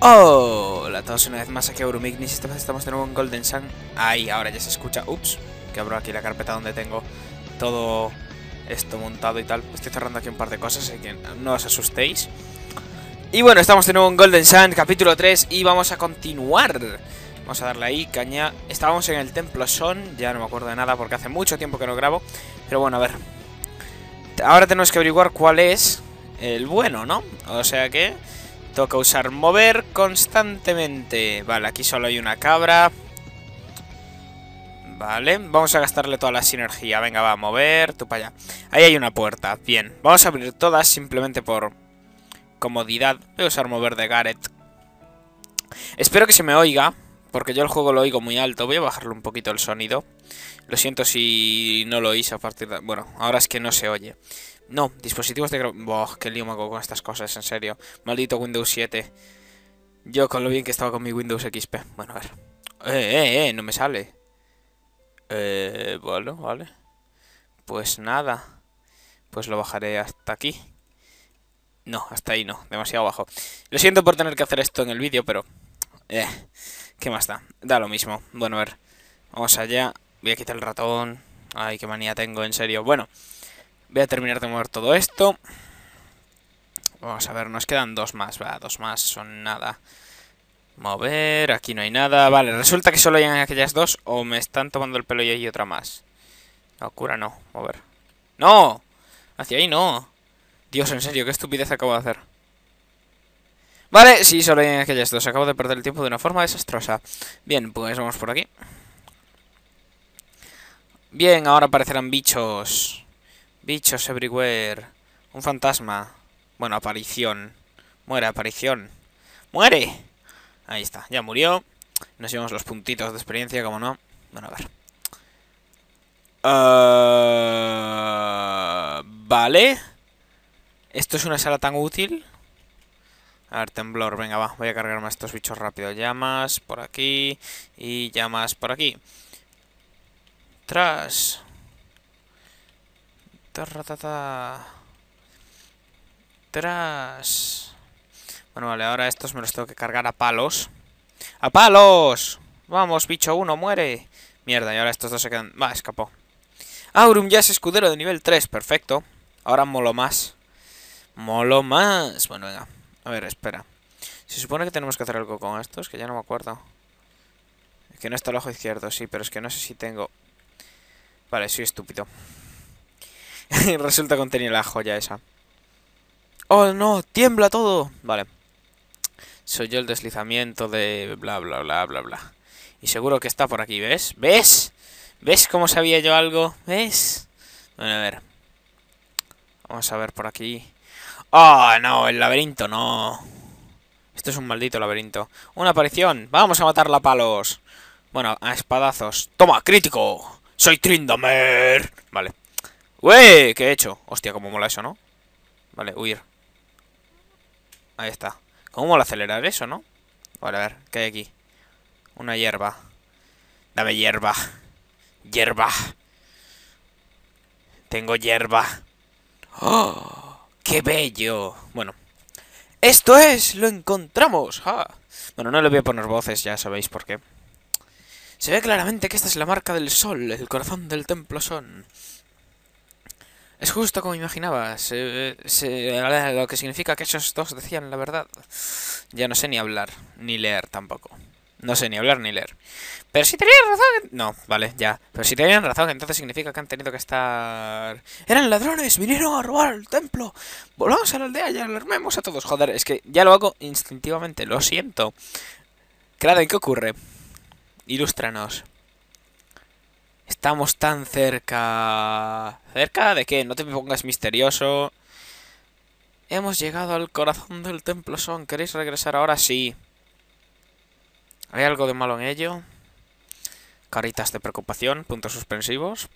Hola a todos una vez más aquí Aurumignis, esta vez estamos de nuevo en Golden Sun Ahí, ahora ya se escucha, ups, que abro aquí la carpeta donde tengo todo esto montado y tal Estoy cerrando aquí un par de cosas, así que no os asustéis Y bueno, estamos de nuevo en Golden Sun, capítulo 3, y vamos a continuar Vamos a darle ahí, caña Estábamos en el Templo Son, ya no me acuerdo de nada porque hace mucho tiempo que no grabo Pero bueno, a ver Ahora tenemos que averiguar cuál es el bueno, ¿no? O sea que... Toca usar mover constantemente. Vale, aquí solo hay una cabra. Vale, vamos a gastarle toda la sinergia. Venga, va, a mover, tú para allá. Ahí hay una puerta, bien. Vamos a abrir todas simplemente por comodidad. Voy a usar mover de Garrett. Espero que se me oiga, porque yo el juego lo oigo muy alto. Voy a bajarle un poquito el sonido. Lo siento si no lo oís a partir de... Bueno, ahora es que no se oye. No, dispositivos de grabación. Buah, qué lío me hago con estas cosas, en serio. Maldito Windows 7. Yo con lo bien que estaba con mi Windows XP. Bueno, a ver. Eh, eh, eh, no me sale. Eh, bueno, vale. Pues nada. Pues lo bajaré hasta aquí. No, hasta ahí no, demasiado bajo. Lo siento por tener que hacer esto en el vídeo, pero... Eh, ¿qué más da? Da lo mismo. Bueno, a ver. Vamos allá. Voy a quitar el ratón. Ay, qué manía tengo, en serio. Bueno. Voy a terminar de mover todo esto. Vamos a ver, nos quedan dos más. Va, dos más son nada. Mover, aquí no hay nada. Vale, resulta que solo hay aquellas dos o me están tomando el pelo y hay otra más. Locura no, mover. ¡No! Hacia ahí no. Dios, en serio, qué estupidez acabo de hacer. Vale, sí, solo hay aquellas dos. Acabo de perder el tiempo de una forma desastrosa. Bien, pues vamos por aquí. Bien, ahora aparecerán bichos. Bichos everywhere. Un fantasma. Bueno, aparición. Muere, aparición. ¡Muere! Ahí está, ya murió. Nos llevamos los puntitos de experiencia, como no. Bueno, a ver. Ah, vale. ¿Esto es una sala tan útil? A ver, temblor. Venga, va. Voy a cargarme a estos bichos rápido. Llamas por aquí. Y llamas por aquí. Tras. Tras. Bueno, vale, ahora estos me los tengo que cargar a palos. ¡A palos! Vamos, bicho uno, muere. Mierda, y ahora estos dos se quedan... Va, escapó. Aurum ya es escudero de nivel 3, perfecto. Ahora molo más. Molo más. Bueno, venga. A ver, espera. Se supone que tenemos que hacer algo con estos, que ya no me acuerdo. Es que no está el ojo izquierdo, sí, pero es que no sé si tengo... Vale, soy estúpido. Resulta que tenía la joya esa. ¡Oh, no! ¡Tiembla todo! Vale. Soy yo el deslizamiento de bla, bla, bla, bla, bla. Y seguro que está por aquí, ¿ves? ¿Ves? ¿Ves cómo sabía yo algo? ¿Ves? Bueno, a ver. Vamos a ver por aquí. ¡Oh, no! El laberinto, no. Esto es un maldito laberinto. ¡Una aparición! ¡Vamos a matarla a palos! Bueno, a espadazos. ¡Toma, crítico! ¡Soy Trindamer! Vale. ¡Wey! ¿Qué he hecho? Hostia, cómo mola eso, ¿no? Vale, huir. Ahí está. ¿Cómo mola acelerar eso, no? Vale, a ver, ¿qué hay aquí? Una hierba. Dame hierba. Hierba. Tengo hierba. ¡Oh! ¡Qué bello! Bueno. Esto es, lo encontramos. Bueno, no le voy a poner voces, ya sabéis por qué. Se ve claramente que esta es la marca del sol, el corazón del templo son. Es justo como imaginaba. Eh, lo que significa que esos dos decían la verdad. Ya no sé ni hablar, ni leer tampoco. No sé ni hablar ni leer. Pero si tenían razón. No, vale, ya. Pero si tenían razón, entonces significa que han tenido que estar. Eran ladrones, vinieron a robar el templo. Volvamos a la aldea y alarmemos a todos. Joder, es que ya lo hago instintivamente, lo siento. Claro, ¿y qué ocurre? Ilústranos. Estamos tan cerca. ¿Cerca de qué? No te pongas misterioso. Hemos llegado al corazón del templo Son. ¿Queréis regresar ahora? Sí. ¿Hay algo de malo en ello? Caritas de preocupación, puntos suspensivos.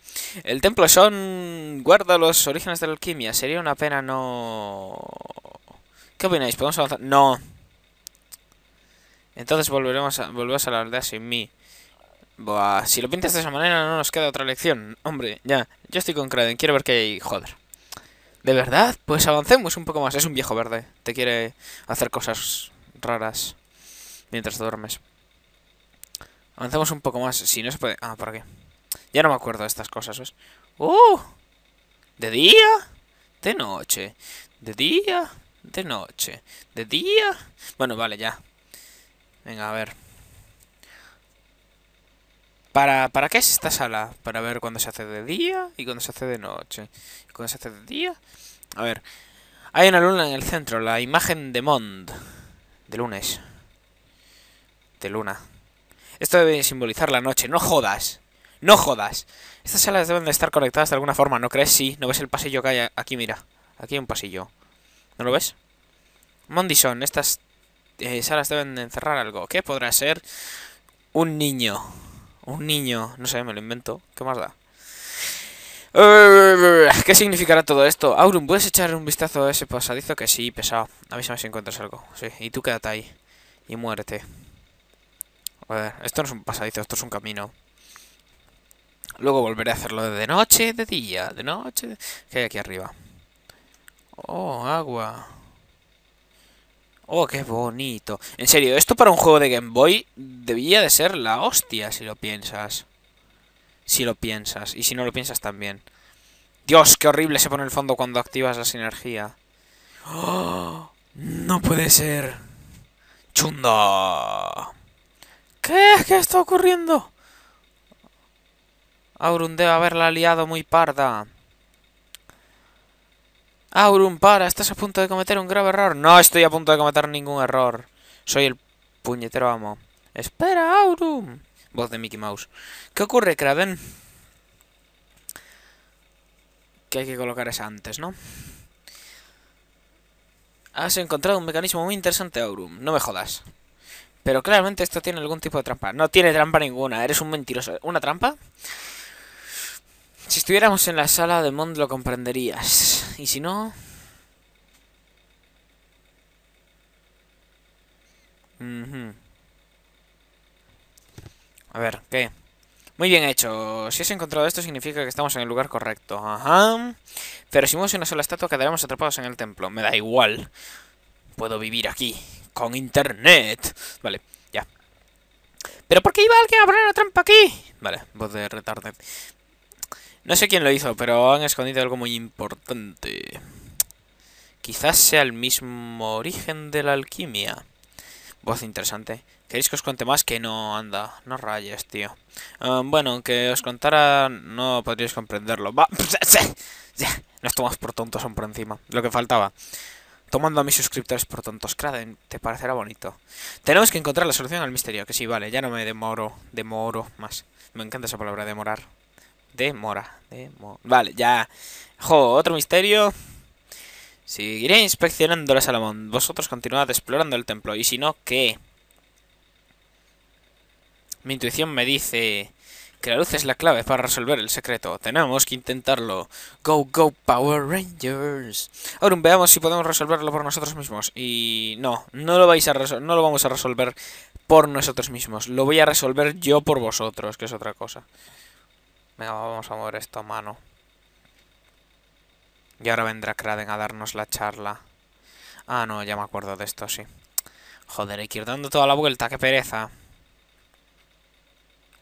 El templo Son guarda los orígenes de la alquimia. Sería una pena no... ¿Qué opináis? ¿Podemos avanzar? No. Entonces volveremos a, a la aldea sin mí. Buah, si lo pintas de esa manera no nos queda otra lección. Hombre, ya, yo estoy con Creden quiero ver qué hay, joder. ¿De verdad? Pues avancemos un poco más. Es un viejo verde. Te quiere hacer cosas raras mientras duermes. Avancemos un poco más. Si no se puede... Ah, por aquí. Ya no me acuerdo de estas cosas, ¿ves? ¡Uh! ¿De día? De noche. ¿De día? De noche. ¿De día? Bueno, vale, ya. Venga, a ver. ¿Para, ¿Para qué es esta sala? Para ver cuando se hace de día y cuando se hace de noche. ¿Y cuándo se hace de día? A ver. Hay una luna en el centro, la imagen de Mond. De lunes. De luna. Esto debe simbolizar la noche. No jodas. No jodas. Estas salas deben de estar conectadas de alguna forma, ¿no crees? Sí. ¿No ves el pasillo que hay aquí? Mira. Aquí hay un pasillo. ¿No lo ves? Mondison, estas eh, salas deben de encerrar algo. ¿Qué podrá ser? Un niño. Un niño, no sé, me lo invento. ¿Qué más da? Eh, ¿Qué significará todo esto? Aurum, ¿puedes echar un vistazo a ese pasadizo? Que sí, pesado. A ver si encuentras algo. Sí, y tú quédate ahí. Y muérete. A ver, esto no es un pasadizo, esto es un camino. Luego volveré a hacerlo de noche, de día, de noche... ¿Qué hay aquí arriba? Oh, agua. Oh, qué bonito. En serio, esto para un juego de Game Boy debía de ser la hostia, si lo piensas. Si lo piensas. Y si no lo piensas también. Dios, qué horrible se pone el fondo cuando activas la sinergia. ¡Oh! No puede ser. Chunda. ¿Qué? es ¿Qué está ocurriendo? debe haberla liado muy parda. Aurum, para, estás a punto de cometer un grave error. No estoy a punto de cometer ningún error. Soy el puñetero amo. Espera, Aurum. Voz de Mickey Mouse. ¿Qué ocurre, Kraven? Que hay que colocar esa antes, ¿no? Has encontrado un mecanismo muy interesante, Aurum. No me jodas. Pero claramente esto tiene algún tipo de trampa. No tiene trampa ninguna. Eres un mentiroso. ¿Una trampa? Si estuviéramos en la sala de Mond lo comprenderías. Y si no... A ver, ¿qué? Muy bien hecho. Si has encontrado esto significa que estamos en el lugar correcto. Ajá. Pero si mueves una sola estatua quedaremos atrapados en el templo. Me da igual. Puedo vivir aquí. Con internet. Vale, ya. ¿Pero por qué iba alguien a poner la trampa aquí? Vale, voz de retarded. No sé quién lo hizo, pero han escondido algo muy importante. Quizás sea el mismo origen de la alquimia. Voz interesante. ¿Queréis que os cuente más? Que no, anda. No rayes, tío. Ah, bueno, aunque os contara, no podríais comprenderlo. Va. Nos tomamos por tontos son por encima. Lo que faltaba. Tomando a mis suscriptores por tontos. Craden, te parecerá bonito. Tenemos que encontrar la solución al misterio. Que sí, vale, ya no me demoro. Demoro más. Me encanta esa palabra, demorar de mora. vale, ya. Jo, otro misterio. Seguiré inspeccionando la Salomón. Vosotros continuad explorando el templo. Y si no, ¿qué? Mi intuición me dice que la luz es la clave para resolver el secreto. Tenemos que intentarlo. Go, go, Power Rangers. Ahora veamos si podemos resolverlo por nosotros mismos. Y no, no lo, vais a no lo vamos a resolver por nosotros mismos. Lo voy a resolver yo por vosotros, que es otra cosa vamos a mover esto a mano. Y ahora vendrá Kraden a darnos la charla. Ah, no, ya me acuerdo de esto, sí. Joder, hay que ir dando toda la vuelta, qué pereza.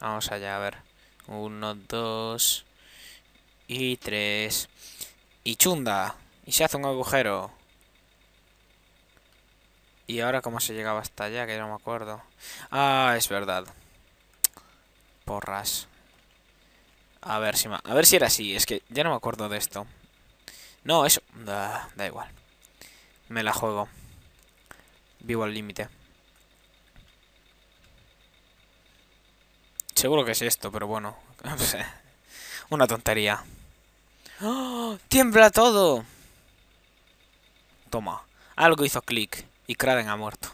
Vamos allá, a ver. Uno, dos y tres. Y chunda. Y se hace un agujero. ¿Y ahora cómo se llegaba hasta allá? Que no me acuerdo. Ah, es verdad. Porras. A ver si a ver si era así, es que ya no me acuerdo de esto. No, eso da, igual. Me la juego. Vivo al límite. Seguro que es esto, pero bueno. Una tontería. ¡Oh! ¡Tiembla todo! Toma. Algo hizo clic. Y Kraven ha muerto.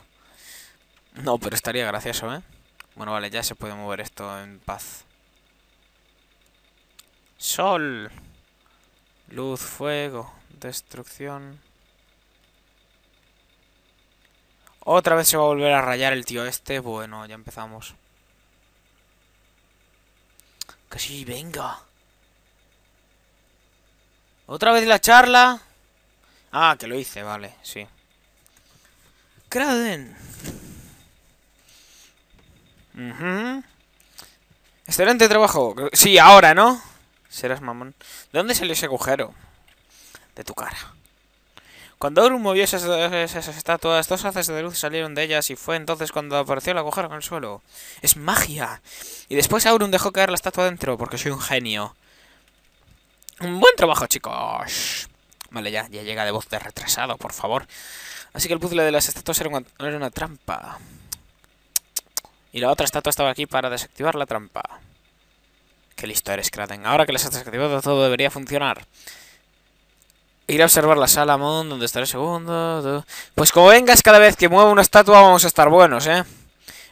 No, pero estaría gracioso, ¿eh? Bueno, vale, ya se puede mover esto en paz. Sol. Luz, fuego, destrucción. Otra vez se va a volver a rayar el tío este. Bueno, ya empezamos. Que venga. Otra vez la charla. Ah, que lo hice, vale, sí. Kraden. Excelente trabajo. Sí, ahora, ¿no? Serás mamón. ¿De dónde salió ese agujero? De tu cara. Cuando Aurum movió esas, estatuas, dos haces de luz salieron de ellas y fue entonces cuando apareció el agujero en el suelo. ¡Es magia! Y después Aurum dejó caer la estatua dentro, porque soy un genio. ¡Un buen trabajo, chicos! Vale, ya, ya llega de voz de retrasado, por favor. Así que el puzzle de las estatuas era una trampa. Y la otra estatua estaba aquí para desactivar la trampa. Qué listo eres, Kraten. Ahora que les has activado todo debería funcionar. Ir a observar la sala, Mon, donde estaré segundo. Pues como vengas, cada vez que mueva una estatua vamos a estar buenos, ¿eh?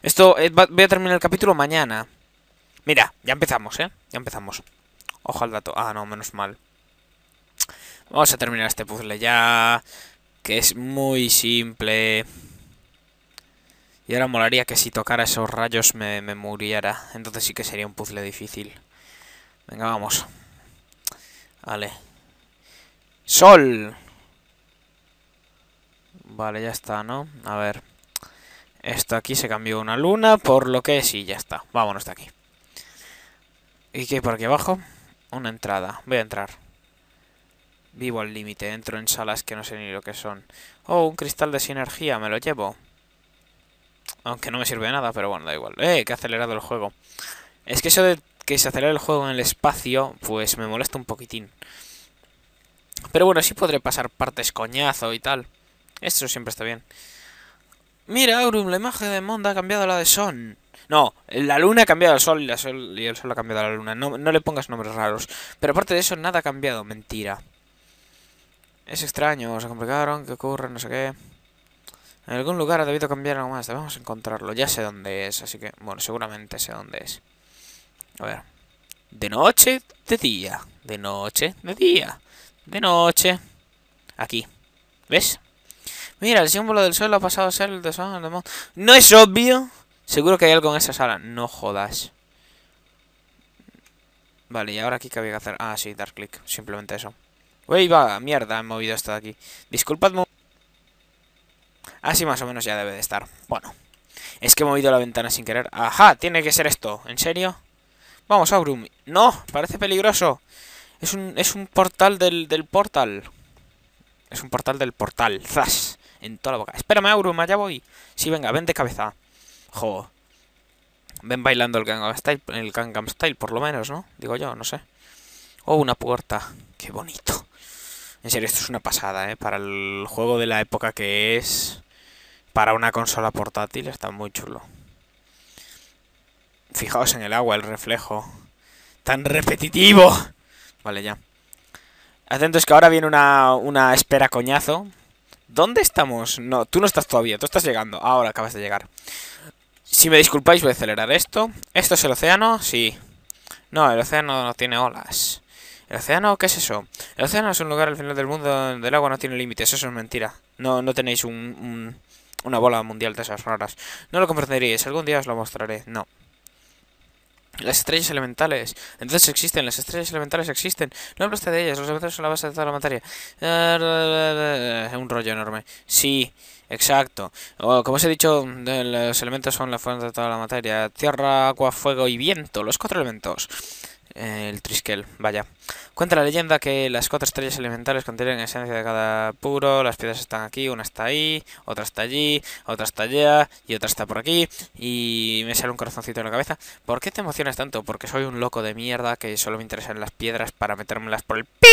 Esto, eh, voy a terminar el capítulo mañana. Mira, ya empezamos, ¿eh? Ya empezamos. Ojo al dato. Ah, no, menos mal. Vamos a terminar este puzzle ya. Que es muy simple. Y ahora molaría que si tocara esos rayos me muriera. Entonces sí que sería un puzzle difícil. Venga, vamos. Vale. Sol. Vale, ya está, ¿no? A ver. Esto aquí se cambió una luna, por lo que sí, ya está. Vámonos de aquí. ¿Y qué hay por aquí abajo? Una entrada. Voy a entrar. Vivo al límite. Entro en salas que no sé ni lo que son. Oh, un cristal de sinergia. Me lo llevo. Aunque no me sirve de nada, pero bueno, da igual. ¡Eh! Que acelerado el juego. Es que eso de que se acelere el juego en el espacio, pues me molesta un poquitín. Pero bueno, sí podré pasar partes coñazo y tal. Esto siempre está bien. Mira, Aurum, la imagen de Monda ha cambiado a la de Son. No, la luna ha cambiado al sol y, el sol ha cambiado a la luna. No, no le pongas nombres raros. Pero aparte de eso, nada ha cambiado. Mentira. Es extraño, se complicaron, ¿qué ocurre? No sé qué. En algún lugar ha debido cambiar algo más, debemos encontrarlo. Ya sé dónde es, así que, bueno, seguramente sé dónde es. A ver. De noche, de día. De noche, de día. De noche. Aquí. ¿Ves? Mira, el símbolo del sol ha pasado a ser el de sol. ¿No es obvio? Seguro que hay algo en esa sala. No jodas. Vale, ¿y ahora aquí que había que hacer? Ah, sí, dar clic. Simplemente eso. Uy, va, mierda, he movido esto de aquí. Disculpadme. Así más o menos ya debe de estar. Bueno. Es que he movido la ventana sin querer. Ajá, tiene que ser esto. ¿En serio? Vamos, Aurum. ¡No! Parece peligroso. Es un, es un portal del, del portal. Es un portal del portal. ¡Zas! En toda la boca. Espérame, Aurum, allá voy. Sí, venga, ven de cabeza. Jo. Ven bailando el Gangnam Style, el Style por lo menos, ¿no? Digo yo, no sé. Oh, una puerta. Qué bonito. En serio, esto es una pasada, ¿eh? Para el juego de la época que es... Para una consola portátil está muy chulo. Fijaos en el agua, el reflejo. ¡Tan repetitivo! Vale, ya. Atentos que ahora viene una, espera coñazo. ¿Dónde estamos? No, tú no estás todavía, tú estás llegando. Ahora acabas de llegar. Si me disculpáis, voy a acelerar esto. ¿Esto es el océano? Sí. No, el océano no tiene olas. ¿El océano? ¿Qué es eso? El océano es un lugar al final del mundo donde el agua no tiene límites. Eso es mentira. No, no tenéis una bola mundial de esas raras. No lo comprenderíais. Algún día os lo mostraré. No. Las estrellas elementales. Entonces existen, las estrellas elementales existen. No hablaste de ellas, los elementos son la base de toda la materia. Un rollo enorme. Sí, exacto. como os he dicho, los elementos son la fuente de toda la materia. Tierra, agua, fuego y viento. Los cuatro elementos el Triskel, vaya. Cuenta la leyenda que las cuatro estrellas elementales contienen esencia de cada puro, las piedras están aquí, una está ahí, otra está allí, otra está allá y otra está por aquí y me sale un corazoncito en la cabeza. ¿Por qué te emocionas tanto? Porque soy un loco de mierda que solo me interesan las piedras para metérmelas por el pi.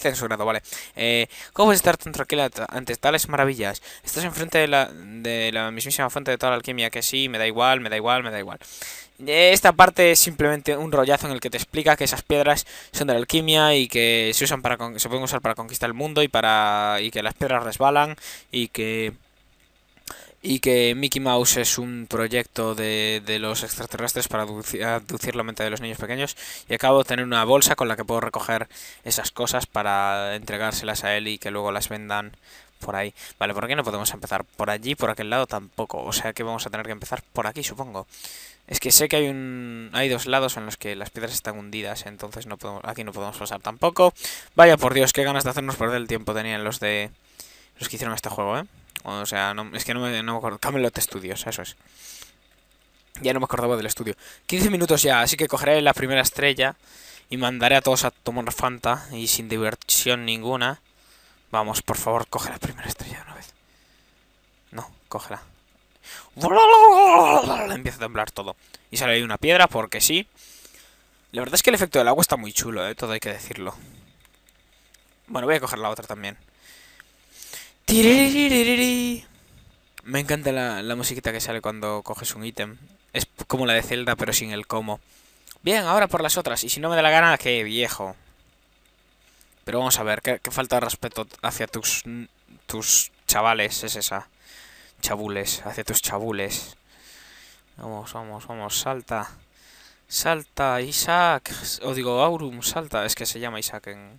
Censurado, vale. Eh, ¿Cómo puedes estar tan tranquila ante tales maravillas? Estás enfrente de la, de la mismísima fuente de toda la alquimia, que sí, me da igual, me da igual, me da igual. Esta parte es simplemente un rollazo en el que te explica que esas piedras son de la alquimia y que se usan para se pueden usar para conquistar el mundo y para y que las piedras resbalan y que y que Mickey Mouse es un proyecto de, de los extraterrestres para aducir, la mente de los niños pequeños y acabo de tener una bolsa con la que puedo recoger esas cosas para entregárselas a él y que luego las vendan por ahí. Vale, ¿por qué no podemos empezar? Por allí, por aquel lado tampoco, o sea que vamos a tener que empezar por aquí supongo. Es que sé que hay un hay dos lados en los que las piedras están hundidas, entonces no podemos aquí no podemos pasar tampoco. Vaya por Dios, qué ganas de hacernos perder el tiempo tenían los de los que hicieron este juego, ¿eh? O sea, es que no me, no me acuerdo. Camelot Studios, eso es. Ya no me acordaba del estudio. 15 minutos ya, así que cogeré la primera estrella y mandaré a todos a tomar Fanta y sin diversión ninguna. Vamos, por favor, coge la primera estrella de una vez. No, cógela. Empieza a temblar todo. Y sale ahí una piedra, porque sí. La verdad es que el efecto del agua está muy chulo, ¿eh? todo hay que decirlo. Bueno, voy a coger la otra también. Me encanta la, musiquita que sale cuando coges un ítem. Es como la de Zelda, pero sin el cómo. Bien, ahora por las otras. Y si no me da la gana, qué viejo. Pero vamos a ver, ¿qué, falta de respeto hacia tus, tus chavales es esa? Chabules, hacia tus chabules. Vamos, vamos, vamos, salta. Salta, Isaac. O digo, Aurum, salta. Es que se llama Isaac en,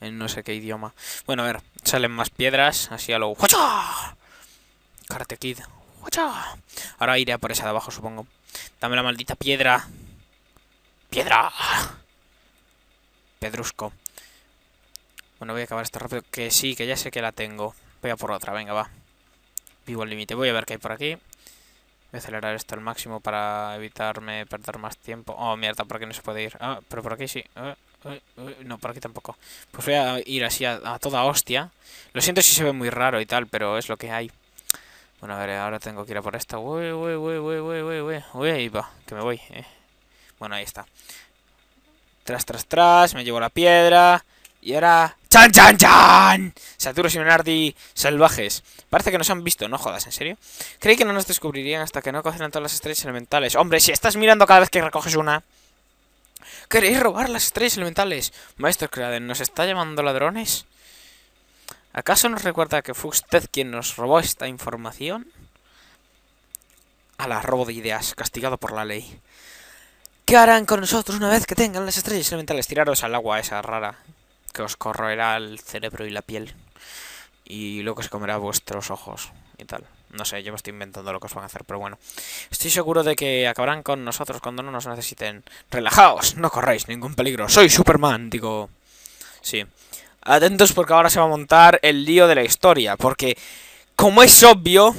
en no sé qué idioma. Bueno, a ver, salen más piedras, así a lo... ¡Huacha! cartequid Kid. Ahora iré a por esa de abajo, supongo. Dame la maldita piedra. ¡Piedra! Pedrusco. Bueno, voy a acabar esto rápido. Que sí, que ya sé que la tengo. Voy a por otra, venga, va. Vivo al límite. Voy a ver qué hay por aquí. Voy a acelerar esto al máximo para evitarme perder más tiempo. Oh, mierda, por aquí no se puede ir. Ah, pero por aquí sí. Ah no, por aquí tampoco. Pues voy a ir así a, toda hostia. Lo siento si se ve muy raro y tal, pero es lo que hay. Bueno, a ver, ahora tengo que ir a por esta. Uy, uy, uy, uy, uy, uy, uy. Uy, ahí va, que me voy. Eh. Bueno, ahí está. Tras, tras, tras. Me llevo la piedra. Y ahora... ¡Chan, chan, chan! Saturos y Menardi salvajes. Parece que nos han visto, no jodas, ¿en serio? Creí que no nos descubrirían hasta que no cogieran todas las estrellas elementales. Hombre, si estás mirando cada vez que recoges una... ¿Queréis robar las estrellas elementales? Maestro Kraden, ¿nos está llamando ladrones? ¿Acaso nos recuerda que fue usted quien nos robó esta información? A la robo de ideas, castigado por la ley. ¿Qué harán con nosotros una vez que tengan las estrellas elementales? Tiraros al agua esa rara, que os corroerá el cerebro y la piel. Y luego se comerá vuestros ojos y tal. No sé, yo me estoy inventando lo que os van a hacer, pero bueno. Estoy seguro de que acabarán con nosotros cuando no nos necesiten. Relajaos, no corréis ningún peligro. Soy Superman, digo. Sí. Atentos porque ahora se va a montar el lío de la historia, porque como es obvio,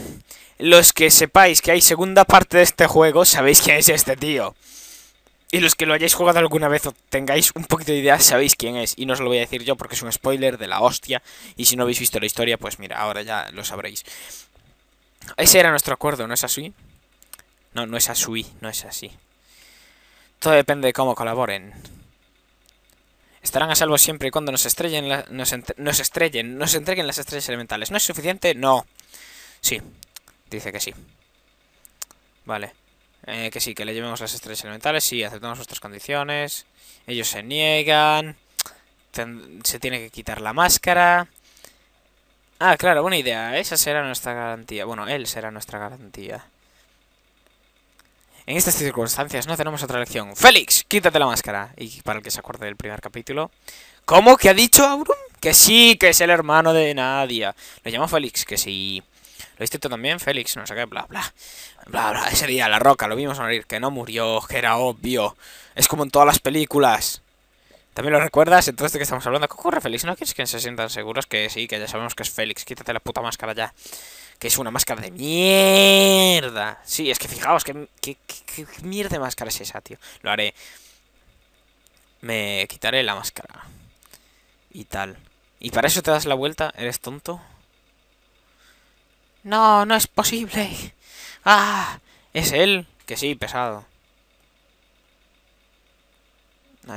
los que sepáis que hay segunda parte de este juego, sabéis quién es este tío. Y los que lo hayáis jugado alguna vez o tengáis un poquito de idea, sabéis quién es. Y no os lo voy a decir yo porque es un spoiler de la hostia. Y si no habéis visto la historia, pues mira, ahora ya lo sabréis. Ese era nuestro acuerdo, ¿no es así? No, no es así, no es así. Todo depende de cómo colaboren. Estarán a salvo siempre y cuando nos estrellen, nos, estrellen, nos entreguen las estrellas elementales. ¿No es suficiente? No. Sí, dice que sí. Vale. Eh, que sí, que le llevemos las estrellas elementales. Sí, aceptamos nuestras condiciones. Ellos se niegan. se tiene que quitar la máscara. Ah, claro, buena idea. Esa será nuestra garantía. Bueno, él será nuestra garantía. En estas circunstancias no tenemos otra elección. ¡Félix! Quítate la máscara. Y para el que se acuerde del primer capítulo... ¿Cómo? ¿Que ha dicho Aurum? Que sí, que es el hermano de Nadia. Lo llamó Félix, que sí. ¿Lo viste tú también, Félix? No sé qué, bla, bla. Bla, bla. Ese día, la roca, lo vimos morir. Que no murió, que era obvio. Es como en todas las películas. También lo recuerdas, entonces de que estamos hablando. ¿Qué ocurre, Félix? ¿No quieres que se sientan seguros que sí, que ya sabemos que es Félix? Quítate la puta máscara ya. Que es una máscara de mierda. Sí, es que fijaos, que mierda de máscara es esa, tío? Lo haré. Me quitaré la máscara. Y tal. ¿Y para eso te das la vuelta? ¿Eres tonto? No, no es posible. Ah, es él. Que sí, pesado.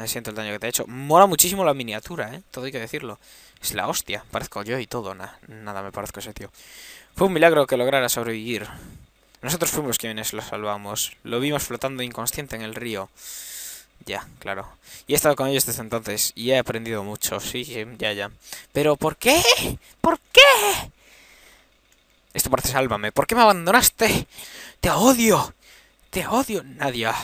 Siento el daño que te ha hecho. Mola muchísimo la miniatura, ¿eh? Todo hay que decirlo. Es la hostia. Parezco yo y todo. nada me parezco ese tío. Fue un milagro que lograra sobrevivir. Nosotros fuimos quienes lo salvamos. Lo vimos flotando inconsciente en el río. Ya, claro. Y he estado con ellos desde entonces y he aprendido mucho. Sí, ya, ya. Pero ¿por qué? ¿Por qué? Esto parece sálvame. ¿Por qué me abandonaste? Te odio. Te odio, Nadia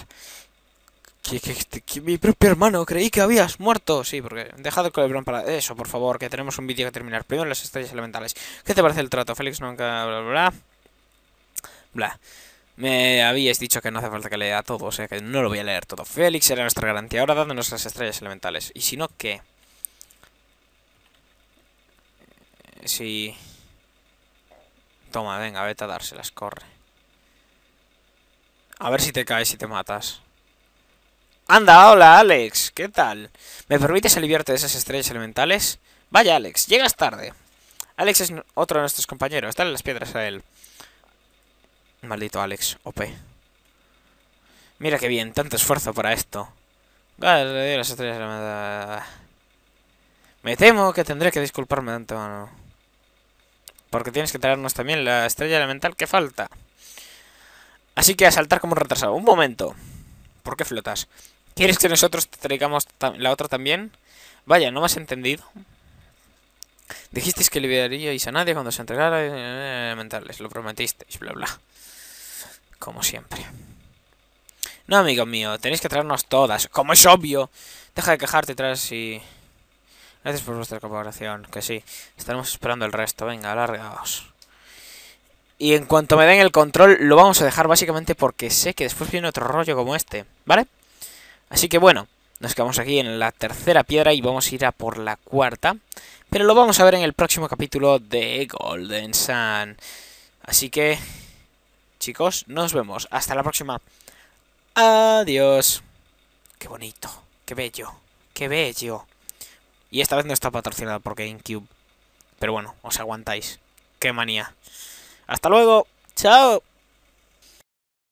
mi propio hermano, creí que habías muerto. Sí, porque dejad el colebrón para eso, por favor, que tenemos un vídeo que terminar. Primero las estrellas elementales. ¿Qué te parece el trato? Félix nunca... bla, bla, bla. Bla. Me habías dicho que no hace falta que lea todo, o sea que no lo voy a leer todo. Félix era nuestra garantía, ahora dándonos las estrellas elementales. Y si no, ¿qué? Eh, si... Toma, venga, vete a dárselas, corre. A ver si te caes y te matas. Anda, hola Alex, ¿qué tal? ¿Me permites aliviarte de esas estrellas elementales? Vaya Alex, llegas tarde. Alex es otro de nuestros compañeros, dale las piedras a él. Maldito Alex, OP. Mira qué bien, tanto esfuerzo para esto. las estrellas Me temo que tendré que disculparme de antemano. Porque tienes que traernos también la estrella elemental que falta. Así que a saltar como un retrasado. Un momento. ¿Por qué flotas? ¿Quieres que nosotros te traigamos la otra también? Vaya, ¿no me has entendido? Dijisteis que liberaríais a nadie cuando se entregara eh, eh, mentales, lo prometisteis, bla bla. Como siempre. No, amigo mío, tenéis que traernos todas, como es obvio. Deja de quejarte atrás y... Gracias por vuestra colaboración. que sí. Estaremos esperando el resto, venga, alargaos. Y en cuanto me den el control, lo vamos a dejar básicamente porque sé que después viene otro rollo como este, ¿vale? Así que bueno, nos quedamos aquí en la tercera piedra y vamos a ir a por la cuarta. Pero lo vamos a ver en el próximo capítulo de Golden Sun. Así que, chicos, nos vemos. Hasta la próxima. Adiós. Qué bonito, qué bello, qué bello. Y esta vez no está patrocinado por GameCube. Pero bueno, os aguantáis. Qué manía. Hasta luego. Chao.